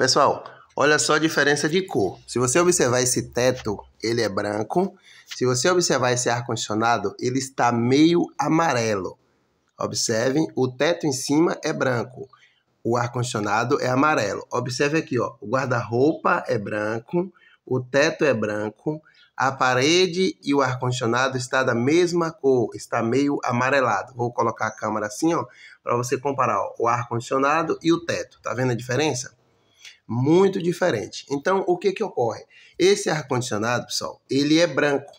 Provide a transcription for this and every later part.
Pessoal, olha só a diferença de cor. Se você observar esse teto, ele é branco. Se você observar esse ar-condicionado, ele está meio amarelo. Observem, o teto em cima é branco. O ar-condicionado é amarelo. Observe aqui, ó, o guarda-roupa é branco, o teto é branco, a parede e o ar-condicionado está da mesma cor, está meio amarelado. Vou colocar a câmera assim, ó, para você comparar ó, o ar-condicionado e o teto. Tá vendo a diferença? muito diferente. Então, o que que ocorre? Esse ar-condicionado, pessoal, ele é branco.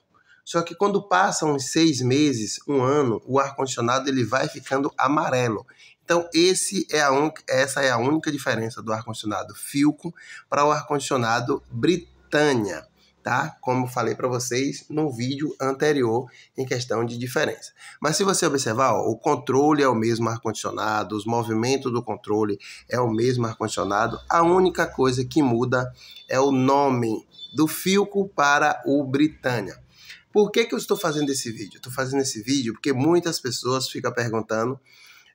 Só que quando passam uns seis meses, um ano, o ar-condicionado ele vai ficando amarelo. Então, esse é a un... essa é a única diferença do ar-condicionado Filco para o ar-condicionado Britânia tá? Como falei para vocês no vídeo anterior em questão de diferença. Mas se você observar, ó, o controle é o mesmo ar-condicionado, os movimentos do controle é o mesmo ar-condicionado, a única coisa que muda é o nome do Filco para o Britânia. Por que, que eu estou fazendo esse vídeo? Estou fazendo esse vídeo porque muitas pessoas ficam perguntando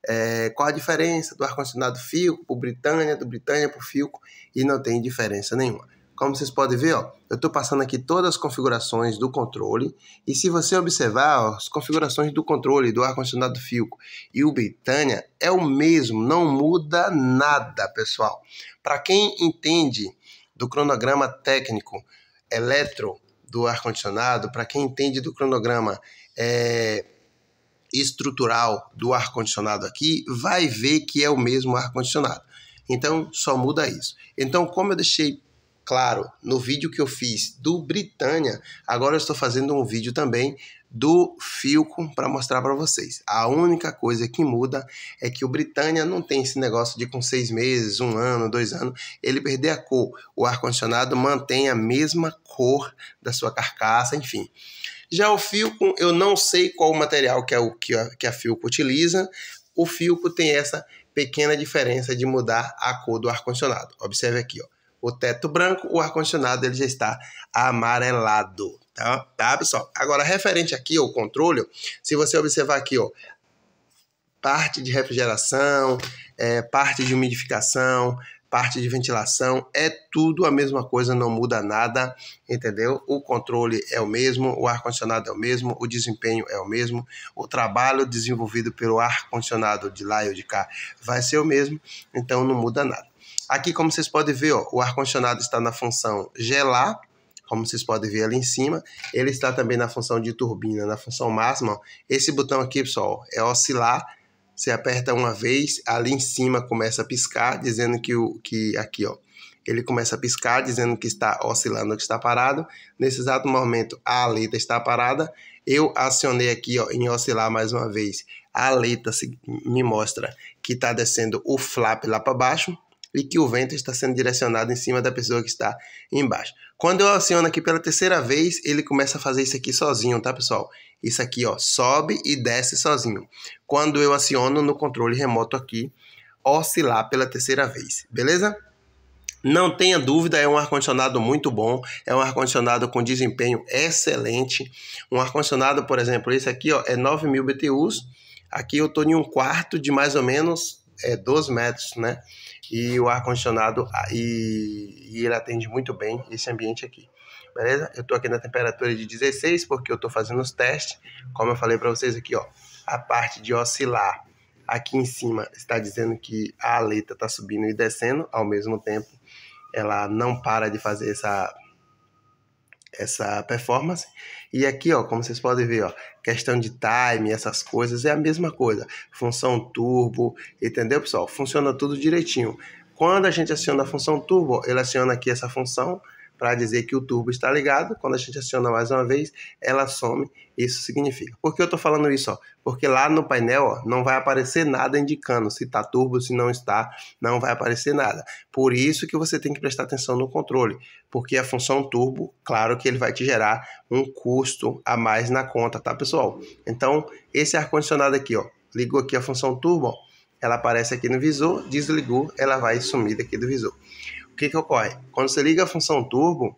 é, qual a diferença do ar-condicionado Filco para o Britânia, do Britânia para o Filco, e não tem diferença nenhuma. Como vocês podem ver, ó, eu estou passando aqui todas as configurações do controle. E se você observar, ó, as configurações do controle do ar-condicionado Filco e o Britânia é o mesmo, não muda nada, pessoal. Para quem entende do cronograma técnico eletro do ar-condicionado, para quem entende do cronograma é, estrutural do ar-condicionado aqui, vai ver que é o mesmo ar-condicionado. Então, só muda isso. Então, como eu deixei Claro, no vídeo que eu fiz do Britânia, agora eu estou fazendo um vídeo também do Filco para mostrar para vocês. A única coisa que muda é que o Britânia não tem esse negócio de com seis meses, um ano, dois anos, ele perder a cor. O ar-condicionado mantém a mesma cor da sua carcaça, enfim. Já o Filco, eu não sei qual o material que a, é que a, que a Filco utiliza. O Filco tem essa pequena diferença de mudar a cor do ar-condicionado. Observe aqui, ó o teto branco, o ar-condicionado ele já está amarelado, tá? tá, pessoal? Agora, referente aqui ao controle, se você observar aqui, ó, parte de refrigeração, é, parte de umidificação, parte de ventilação, é tudo a mesma coisa, não muda nada, entendeu? O controle é o mesmo, o ar-condicionado é o mesmo, o desempenho é o mesmo, o trabalho desenvolvido pelo ar-condicionado de lá e de cá vai ser o mesmo, então não muda nada. Aqui, como vocês podem ver, ó, o ar-condicionado está na função gelar, como vocês podem ver ali em cima. Ele está também na função de turbina, na função máxima. Ó. Esse botão aqui, pessoal, é oscilar. Você aperta uma vez, ali em cima começa a piscar, dizendo que o que aqui, ó, ele começa a piscar, dizendo que está oscilando, que está parado. Nesse exato momento, a aleta está parada. Eu acionei aqui ó, em oscilar mais uma vez. A aleta me mostra que está descendo o flap lá para baixo e que o vento está sendo direcionado em cima da pessoa que está embaixo. Quando eu aciono aqui pela terceira vez, ele começa a fazer isso aqui sozinho, tá, pessoal? Isso aqui, ó, sobe e desce sozinho. Quando eu aciono no controle remoto aqui, oscilar pela terceira vez, beleza? Não tenha dúvida, é um ar-condicionado muito bom, é um ar-condicionado com desempenho excelente. Um ar-condicionado, por exemplo, esse aqui ó, é 9.000 BTUs. Aqui eu estou em um quarto de mais ou menos é 12 metros, né? E o ar-condicionado, ah, e, e ele atende muito bem esse ambiente aqui beleza? Eu estou aqui na temperatura de 16 porque eu estou fazendo os testes. Como eu falei para vocês aqui, ó, a parte de oscilar aqui em cima está dizendo que a aleta está subindo e descendo ao mesmo tempo. Ela não para de fazer essa essa performance. E aqui, ó, como vocês podem ver, ó, questão de time, essas coisas, é a mesma coisa. Função turbo, entendeu, pessoal? Funciona tudo direitinho. Quando a gente aciona a função turbo, ele aciona aqui essa função, para dizer que o turbo está ligado. Quando a gente aciona mais uma vez, ela some. Isso significa. Por que eu estou falando isso? Ó? Porque lá no painel ó, não vai aparecer nada indicando se está turbo, se não está, não vai aparecer nada. Por isso que você tem que prestar atenção no controle, porque a função turbo, claro que ele vai te gerar um custo a mais na conta, tá pessoal? Então, esse ar-condicionado aqui, ó, ligou aqui a função turbo, ela aparece aqui no visor, desligou, ela vai sumir daqui do visor o que, que ocorre? Quando você liga a função turbo,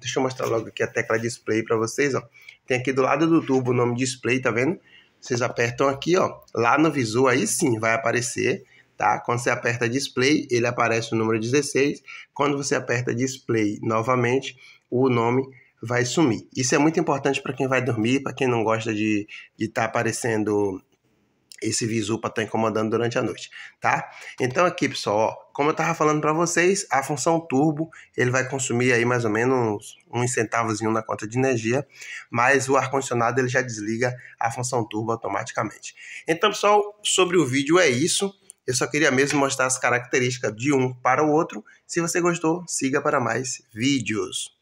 deixa eu mostrar logo aqui a tecla display para vocês, ó. Tem aqui do lado do turbo o nome display, tá vendo? Vocês apertam aqui, ó, lá no visor, aí sim vai aparecer, tá? Quando você aperta display, ele aparece o número 16. Quando você aperta display novamente, o nome vai sumir. Isso é muito importante para quem vai dormir, para quem não gosta de estar tá aparecendo esse visu para estar tá incomodando durante a noite, tá? Então aqui, pessoal, ó, como eu tava falando para vocês, a função turbo, ele vai consumir aí mais ou menos uns centavozinho na conta de energia, mas o ar condicionado ele já desliga a função turbo automaticamente. Então, pessoal, sobre o vídeo é isso. Eu só queria mesmo mostrar as características de um para o outro. Se você gostou, siga para mais vídeos.